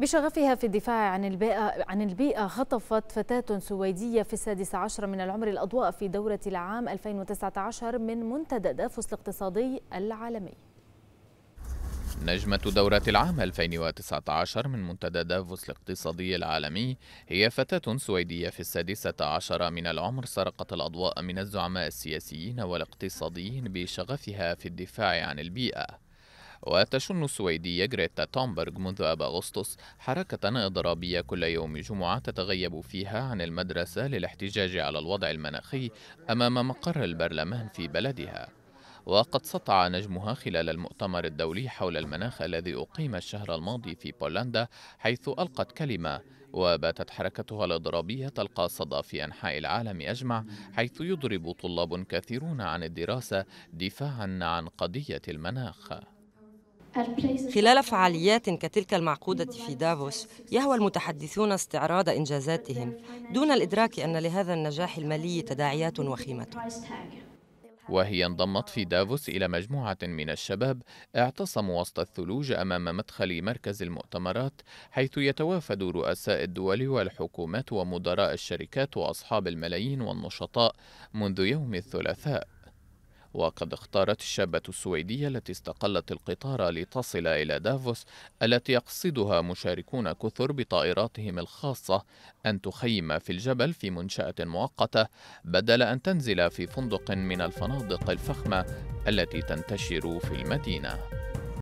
بشغفها في الدفاع عن البيئة, عن البيئة خطفت فتاة سويدية في السادس عشر من العمر الأضواء في دورة العام 2019 من منتدى دافوس الاقتصادي العالمي نجمة دورة العام 2019 من منتدى دافوس الاقتصادي العالمي هي فتاة سويدية في السادسة عشر من العمر سرقت الأضواء من الزعماء السياسيين والاقتصاديين بشغفها في الدفاع عن البيئة وتشن السويدية غريتا تومبرغ منذ أب أغسطس حركة إضرابية كل يوم جمعة تتغيب فيها عن المدرسة للاحتجاج على الوضع المناخي أمام مقر البرلمان في بلدها وقد سطع نجمها خلال المؤتمر الدولي حول المناخ الذي أقيم الشهر الماضي في بولندا حيث ألقت كلمة وباتت حركتها الإضرابية تلقى صدى في أنحاء العالم أجمع حيث يضرب طلاب كثيرون عن الدراسة دفاعا عن قضية المناخ خلال فعاليات كتلك المعقودة في دافوس يهوى المتحدثون استعراض إنجازاتهم دون الإدراك أن لهذا النجاح المالي تداعيات وخيمة وهي انضمت في دافوس إلى مجموعة من الشباب اعتصموا وسط الثلوج أمام مدخل مركز المؤتمرات حيث يتوافد رؤساء الدول والحكومات ومدراء الشركات وأصحاب الملايين والنشطاء منذ يوم الثلاثاء وقد اختارت الشابة السويدية التي استقلت القطار لتصل إلى دافوس التي يقصدها مشاركون كثر بطائراتهم الخاصة أن تخيم في الجبل في منشأة مؤقتة بدل أن تنزل في فندق من الفنادق الفخمة التي تنتشر في المدينة